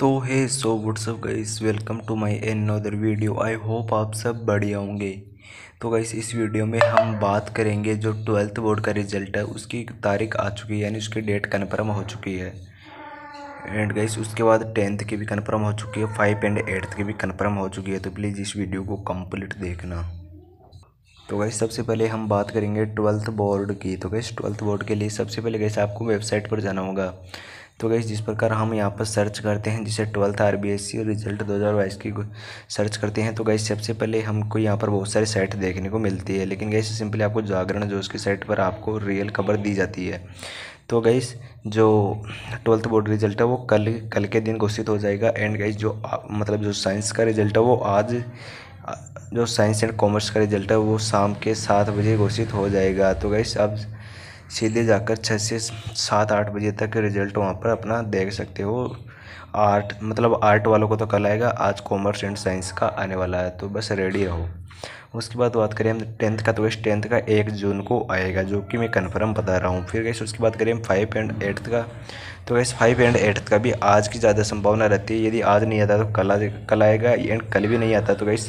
तो hey so WhatsApp guys welcome to my another video I hope आप सब बढ़िया होंगे तो गाइस इस वीडियो में हम बात करेंगे जो ट्वेल्थ बोर्ड का रिजल्ट है उसकी तारीख आ चुकी है यानी उसकी डेट कन्फर्म हो चुकी है एंड गाइस उसके बाद टेंथ की भी कन्फर्म हो चुकी है फाइव एंड एट्थ की भी कन्फर्म हो चुकी है तो प्लीज़ इस वीडियो को कम्प्लीट देखना तो गई सबसे पहले हम बात करेंगे ट्वेल्थ बोर्ड की तो गई ट्वेल्थ बोर्ड के लिए सबसे पहले गैसे आपको वेबसाइट पर जाना होगा तो गई जिस प्रकार हम यहाँ पर सर्च करते हैं जिसे twelfth R B S C result दो हज़ार बाईस की सर्च करते हैं तो गई सबसे पहले हमको यहाँ पर बहुत सारी साइट देखने को मिलती है लेकिन गई सिंपली आपको जागरण जो उसकी साइट पर आपको रियल खबर दी जाती है तो गई जो ट्वेल्थ बोर्ड रिजल्ट है वो कल कल के दिन घोषित हो जाएगा एंड गई जो मतलब जो साइंस का रिजल्ट है वो आज जो साइंस एंड कॉमर्स का रिजल्ट है वो शाम के सात बजे घोषित हो जाएगा तो गैस अब सीधे जाकर छः से सात आठ बजे तक रिजल्ट वहाँ पर अपना देख सकते हो आर्ट मतलब आर्ट वालों को तो कल आएगा आज कॉमर्स एंड साइंस का आने वाला है तो बस रेडी रहो उसके बाद बात करें हम टेंथ का तो वैसे टेंथ का एक जून को आएगा जो कि मैं कन्फर्म बता रहा हूँ फिर कैसे उसकी बात करें हम फाइव एंड एट्थ का तो वैसे फाइव एंड एट्थ का भी आज की ज़्यादा संभावना रहती है यदि आज नहीं आता तो कल कल आएगा एंड कल भी नहीं आता तो गैस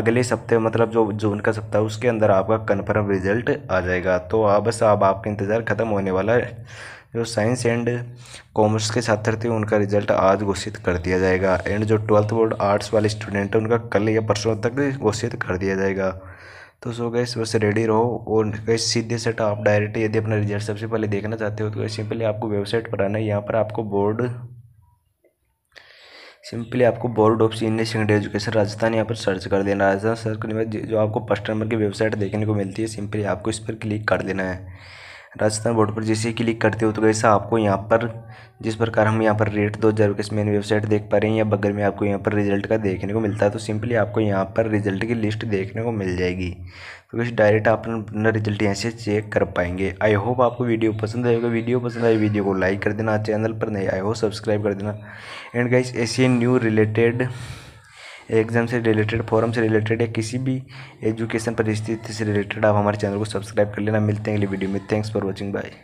अगले सप्ते मतलब जो जून का सप्ताह उसके अंदर आपका कन्फर्म रिजल्ट आ जाएगा तो आप बस अब आपका इंतज़ार ख़त्म होने वाला है जो साइंस एंड कॉमर्स के छात्र थे उनका रिजल्ट आज घोषित कर दिया जाएगा एंड जो ट्वेल्थ बोर्ड आर्ट्स वाले स्टूडेंट हैं उनका कल या परसों तक घोषित कर दिया जाएगा तो सो गए बस रेडी रहो और कैसे सीधे सेट आप डायरेक्ट यदि अपना रिजल्ट सबसे पहले देखना चाहते हो तो सिंपली आपको वेबसाइट पर आना है यहाँ पर आपको बोर्ड सिंपली आपको board of senior secondary education Rajasthan यहाँ पर सर्च कर देना राजस्थान सर्च करने के बाद जो आपको फर्स्ट नंबर की वेबसाइट देखने को मिलती है सिंपली आपको इस पर क्लिक कर देना है राजस्थान बोर्ड पर जैसे ही क्लिक करते हो तो कैसा आपको यहाँ पर जिस प्रकार हम यहाँ पर रेट दो हज़ार की मेन वेबसाइट देख पा रहे हैं या बगल में आपको यहाँ पर रिजल्ट का देखने को मिलता है तो सिंपली आपको यहाँ पर रिजल्ट की लिस्ट देखने को मिल जाएगी तो कैसे डायरेक्ट आप अपना रिजल्ट यहाँ से चेक कर पाएंगे आई होप आपको वीडियो पसंद आएगा वीडियो पसंद आए वीडियो को लाइक कर देना चैनल पर नहीं आए हो सब्सक्राइब कर देना एंड गाइस ऐसे न्यू रिलेटेड एग्ज़ाम से रिलेटेड फॉरम से रिलेटेड या किसी भी एजुकेशन परिस्थिति से रिलेटेड आप हमारे चैनल को सब्सक्राइब कर लेना मिलते हैं अगली वीडियो में थैंक्स फॉर वॉचिंग बाय